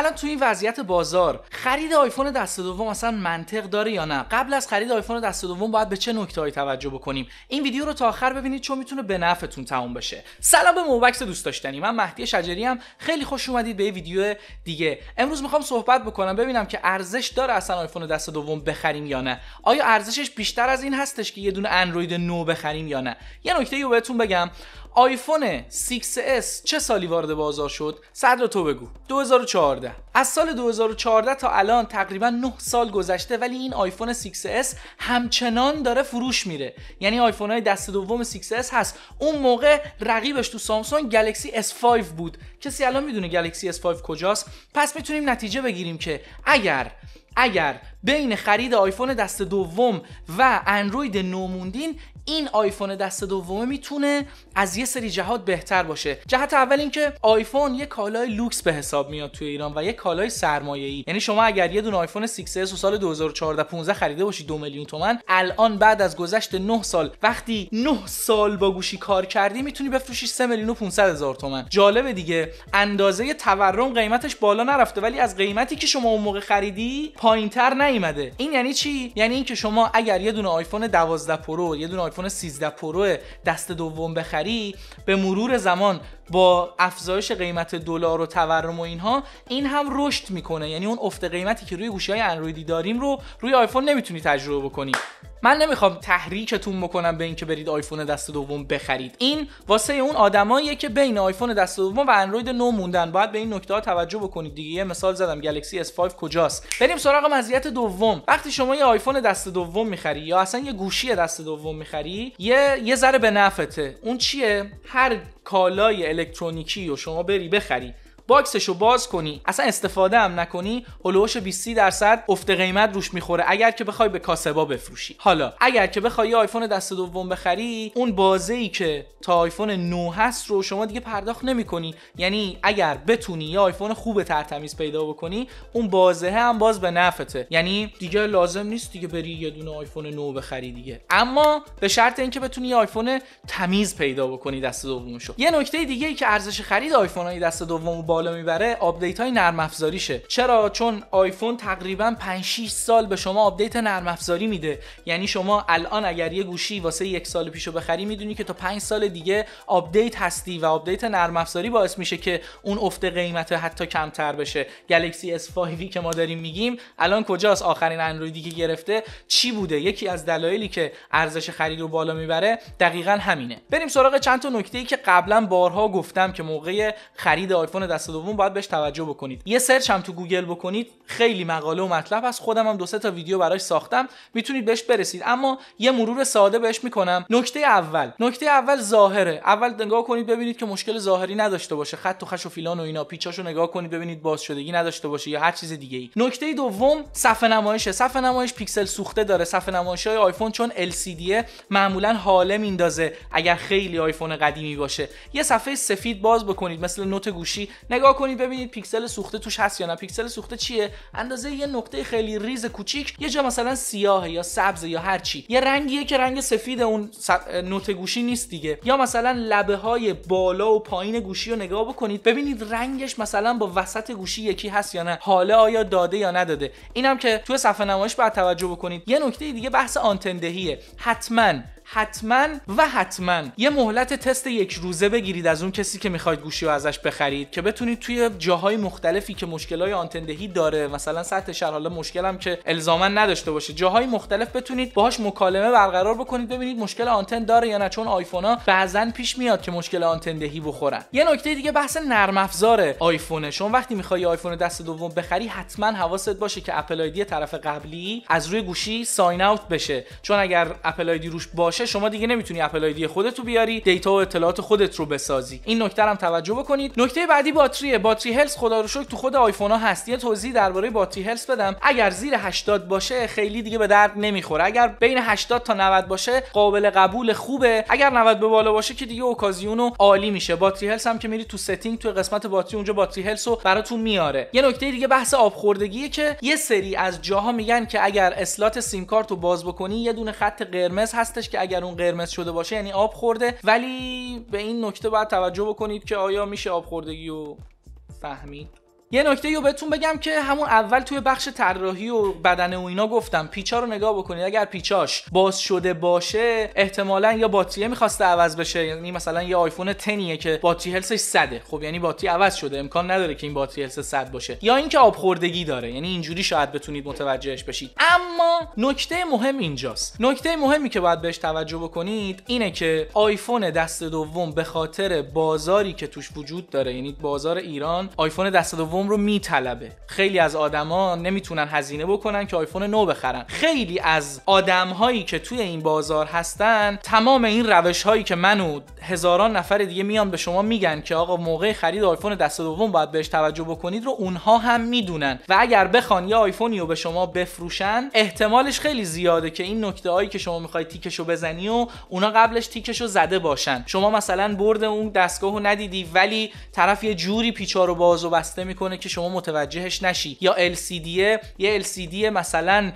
الان تو این وضعیت بازار خرید آیفون دست دوم اصلا منطق داره یا نه قبل از خرید آیفون دست دوم باید به چه نکتهایی توجه بکنیم این ویدیو رو تا آخر ببینید چون میتونه به نفعتون تموم بشه سلام به موبکس دوست داشتنی من مهدی شجری هم خیلی خوش اومدید به ویدیو دیگه امروز میخوام صحبت بکنم ببینم که ارزش داره اصلا آیفون دست دوم بخریم یا نه آیا ارزشش بیشتر از این هستش که یه دونه اندروید نو بخریم یا نه یه نکته رو بهتون بگم آیفون 6s چه سالی وارد بازار شد صدر تو بگو 2014 از سال 2014 تا الان تقریبا 9 سال گذشته ولی این آیفون 6s همچنان داره فروش میره یعنی آیفون های دست دوم 6s هست اون موقع رقیبش تو سامسونگ گلکسی S5 بود کسی الان میدونه گلکسی S5 کجاست پس میتونیم نتیجه بگیریم که اگر اگر بین خرید آیفون دست دوم و اندروید نوموندین این آیفون دست دومه میتونه از یه سری جهات بهتر باشه جهت اول اینکه آیفون یه کالای لوکس به حساب میاد توی ایران و یه کالای ای. یعنی شما اگر یه دون آیفون 6s سال 2014 15 خریده باشی 2 میلیون تومن الان بعد از گذشت 9 سال وقتی 9 سال با گوشی کار کردی میتونی بفروشی 3 میلیون و 500 هزار تومن جالبه دیگه اندازه تورم قیمتش بالا نرفته ولی از قیمتی که شما اون موقع خریدی پایینتر نه این یعنی چی یعنی اینکه شما اگر یه دونه آیفون 12 پرو یه دونه آیفون 13 پرو دست دوم بخری به مرور زمان با افزایش قیمت دلار و تورم و اینها این هم رشد میکنه یعنی اون افت قیمتی که روی گوشی های اندرویدی داریم رو روی آیفون نمیتونی تجربه بکنی من نمیخوام تحریکتون بکنم به اینکه برید آیفون دست دوم بخرید این واسه اون آدمایی که بین آیفون دست دوم و اندروید نو موندن باید به این نکته ها توجه بکنید دیگه یه مثال زدم گلکسی S5 کجاست بریم سراغ مزیت دوم وقتی شما یه آیفون دست دوم میخری یا اصلا یه گوشی دست دوم میخری یه یه ذره به نفته اون چیه هر کالای الکترونیکی رو شما بری بخری باکسش رو باز کنی اصلا استفاده هم نکنی هلوهاش 20 درصد افت قیمت روش میخوره اگر که بخوای به کاسبا بفروشی حالا اگر که بخوای آیفون دست دوم بخری اون بازه ای که تا آیفون 9 هست رو شما دیگه پرداخت نمیکنی یعنی اگر بتونی یه آیفون خوب ترتمیز پیدا بکنی اون بازه هم باز به نفته یعنی دیگه لازم نیست دیگه بری یه دونه آیفون 9 بخری دیگه اما به شرط اینکه بتونی یه آیفون تمیز پیدا بکنی دست دومشو یه نکته دیگه ای که ارزش خرید آیفون های دست دوم بالا میبره آپدیت های نرم افزاریشه چرا چون آیفون تقریبا 5 6 سال به شما آپدیت نرم افزاری میده یعنی شما الان اگر یه گوشی واسه یک سال پیشو بخری میدونی که تا 5 سال دیگه آپدیت هستی و آپدیت نرم افزاری باعث میشه که اون افت قیمت حتی کمتر بشه گلکسی S5 که ما داریم میگیم الان کجاست آخرین اندرویدی که گرفته چی بوده یکی از دلایلی که ارزش خرید رو بالا میبره دقیقا همینه بریم سراغ چند تا نکته ای که قبلا بارها گفتم که موقع خرید آیفون دست دوم باید بهش توجه بکنید یه سرچ هم تو گوگل بکنید خیلی مقاله و مطلب هست خودم هم دو سه تا ویدیو براش ساختم میتونید بهش برسید اما یه مرور ساده بهش میکنم نکته اول نکته اول ظاهره اول نگاه کنید ببینید که مشکل ظاهری نداشته باشه خط و خش و فیلان و اینا پیچاشو نگاه کنید ببینید باز شدگی نداشته باشه یا هر چیز دیگه ای نکته دوم صفحه نمایشه صفحه نمایش پیکسل سوخته داره صفحه نمایش های آیفون چون LCD معمولا حاله میندازه اگر خیلی آیفون قدیمی باشه یه صفحه سفید باز بکنید مثل نوت گوشی نگاه کنید ببینید پیکسل سوخته توش هست یا نه پیکسل سوخته چیه اندازه یه نقطه خیلی ریز کوچیک یه جا مثلا سیاهه یا سبز یا هر چی یه رنگیه که رنگ سفید اون نوت گوشی نیست دیگه یا مثلا لبه های بالا و پایین گوشی رو نگاه بکنید ببینید رنگش مثلا با وسط گوشی یکی هست یا نه حالا آیا داده یا نداده اینم که توی صفحه نمایش باید توجه بکنید یه نکته دیگه بحث دهیه حتما حتما و حتما یه مهلت تست یک روزه بگیرید از اون کسی که میخواید گوشی رو ازش بخرید که بتونید توی جاهای مختلفی که مشکلای آنتندهی داره مثلا سطح شهر حالا مشکلم که الزاما نداشته باشه جاهای مختلف بتونید باهاش مکالمه برقرار بکنید ببینید مشکل آنتن داره یا نه چون آیفونا بعضا پیش میاد که مشکل آنتندهی بخورن یه نکته دیگه بحث نرم افزار آیفونه شما وقتی میخوای آیفون دست دوم بخری حتما حواست باشه که اپل طرف قبلی از روی گوشی ساین اوت بشه چون اگر اپل روش باشه شما دیگه نمیتونی اپل آیدی خودت رو بیاری دیتا و اطلاعات خودت رو بسازی این نکته هم توجه بکنید نکته بعدی باتری باتری هلس خدا رو شکر تو خود آیفون ها هست یه توضیح درباره باتری هلس بدم اگر زیر 80 باشه خیلی دیگه به درد نمیخوره اگر بین 80 تا 90 باشه قابل قبول خوبه اگر 90 به بالا باشه که دیگه اوکازیونو عالی میشه باتری هلس هم که میری تو ستینگ تو قسمت باتری اونجا باتری هلس رو براتون میاره یه نکته دیگه بحث آبخوردگیه که یه سری از جاها میگن که اگر اسلات سیم کارت رو باز بکنی یه دونه خط قرمز هستش که اگر اون قرمز شده باشه یعنی آب خورده ولی به این نکته باید توجه بکنید که آیا میشه آب خوردگی رو فهمید یه نکته رو بهتون بگم که همون اول توی بخش طراحی و بدنه و اینا گفتم پیچا رو نگاه بکنید اگر پیچاش باز شده باشه احتمالا یا باتریه میخواسته عوض بشه یعنی مثلا یه آیفون 10 که باتری هلسش 100 خب یعنی باتری عوض شده امکان نداره که این باتری هلس 100 باشه یا اینکه آبخوردگی داره یعنی اینجوری شاید بتونید متوجهش بشید اما نکته مهم اینجاست نکته مهمی که باید بهش توجه بکنید اینه که آیفون دست دوم به خاطر بازاری که توش وجود داره یعنی بازار ایران آیفون دست دوم آیفون رو میطلبه خیلی از آدما نمیتونن هزینه بکنن که آیفون نو بخرن خیلی از آدمهایی که توی این بازار هستن تمام این روش هایی که من و هزاران نفر دیگه میان به شما میگن که آقا موقع خرید آیفون دست دوم باید بهش توجه بکنید رو اونها هم میدونن و اگر بخوان یه آیفونی رو به شما بفروشن احتمالش خیلی زیاده که این نکته هایی که شما میخواید تیکشو بزنی و اونا قبلش تیکشو زده باشن شما مثلا برد اون دستگاهو ندیدی ولی طرف یه جوری پیچارو باز و بسته میکنه که شما متوجهش نشی یا LCD یه LCD مثلا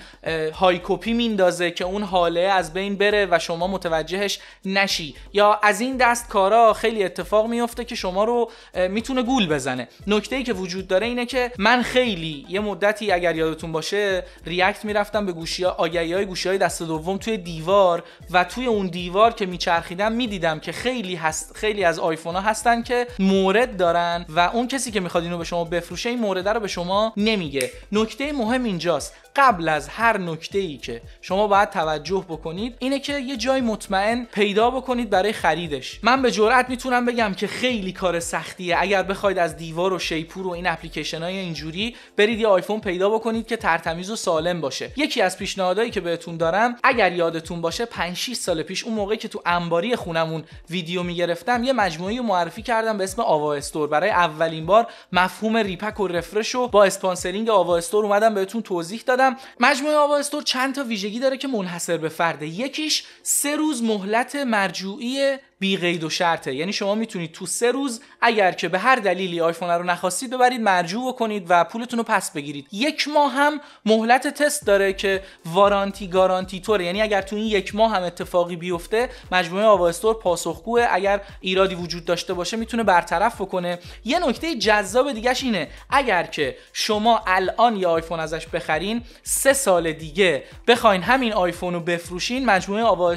های کپی میندازه که اون حاله از بین بره و شما متوجهش نشی یا از این دست کارا خیلی اتفاق میفته که شما رو میتونه گول بزنه نکته ای که وجود داره اینه که من خیلی یه مدتی اگر یادتون باشه ریاکت میرفتم به گوشی آگهی های گوشی های دست دوم توی دیوار و توی اون دیوار که میچرخیدم میدیدم که خیلی هست خیلی از آیفون ها هستن که مورد دارن و اون کسی که میخواد اینو به شما بفروشه این مورد رو به شما نمیگه نکته مهم اینجاست قبل از هر نکته ای که شما باید توجه بکنید اینه که یه جای مطمئن پیدا بکنید برای خریدش من به جرئت میتونم بگم که خیلی کار سختیه اگر بخواید از دیوار و شیپور و این اپلیکیشن های اینجوری برید یه آیفون پیدا بکنید که ترتمیز و سالم باشه یکی از پیشنهادایی که بهتون دارم اگر یادتون باشه 5 6 سال پیش اون موقعی که تو انباری خونمون ویدیو میگرفتم یه مجموعه معرفی کردم به اسم آوا استور برای اولین بار مفهوم ریپک و رفرش رو با اسپانسرینگ آوا استور اومدم بهتون توضیح دادم مجموعه آواستور چند تا ویژگی داره که منحصر به فرده یکیش سه روز مهلت مرجوعی بی قید و شرطه یعنی شما میتونید تو سه روز اگر که به هر دلیلی آیفون رو نخواستید ببرید مرجوع کنید و پولتون رو پس بگیرید یک ماه هم مهلت تست داره که وارانتی گارانتی توره یعنی اگر تو این یک ماه هم اتفاقی بیفته مجموعه آواستور استور پاسخگوه اگر ایرادی وجود داشته باشه میتونه برطرف بکنه یه نکته جذاب دیگه اینه اگر که شما الان یه آیفون ازش بخرین سه سال دیگه بخواین همین آیفون رو بفروشین مجموعه آوا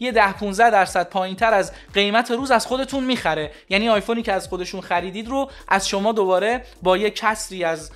یه 10 15 درصد تر از قیمت روز از خودتون میخره یعنی آیفونی که از خودشون خریدید رو از شما دوباره با یه کسری از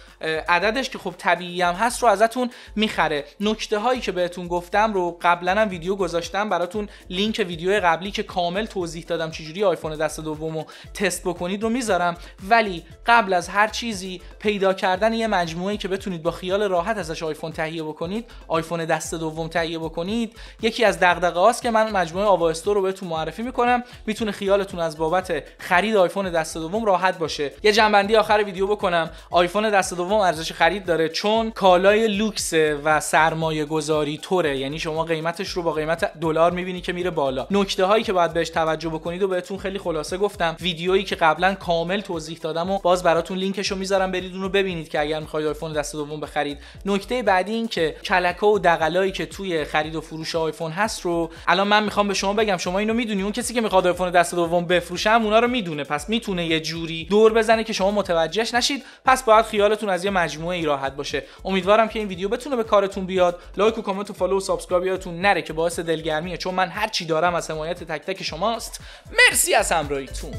عددش که خب طبیعی هم هست رو ازتون میخره نکته هایی که بهتون گفتم رو قبلا هم ویدیو گذاشتم براتون لینک ویدیو قبلی که کامل توضیح دادم چجوری آیفون دست دومو تست بکنید رو میذارم ولی قبل از هر چیزی پیدا کردن یه مجموعه که بتونید با خیال راحت ازش آیفون تهیه بکنید آیفون دست دوم تهیه بکنید یکی از دغدغه هاست که من مجموعه آوا استور رو بهتون معرفی میکنم میتونه خیالتون از بابت خرید آیفون دست دوم راحت باشه یه جنبندی آخر ویدیو بکنم آیفون دست دوم ارزش خرید داره چون کالای لوکس و سرمایه گذاری توره یعنی شما قیمتش رو با قیمت دلار میبینی که میره بالا نکته هایی که باید بهش توجه بکنید و بهتون خیلی خلاصه گفتم ویدیویی که قبلا کامل توضیح دادم و باز براتون لینکش رو میذارم برید اون رو ببینید که اگر میخواید آیفون دست دوم بخرید نکته بعد بعدی این که کلکه و دغلایی که توی خرید و فروش آیفون هست رو الان من میخوام به شما بگم شما اینو میدونی اون کسی که میخواد آیفون دست دوم بفروشه هم اونا رو میدونه پس میتونه یه جوری دور بزنه که شما متوجهش نشید پس باید خیالتون از یه مجموعه ای راحت باشه امیدوارم که این ویدیو بتونه به کارتون بیاد لایک و کامنت و فالو و سابسکرایب یادتون نره که باعث دلگرمیه چون من هر چی دارم از حمایت تک تک شماست مرسی از همراهیتون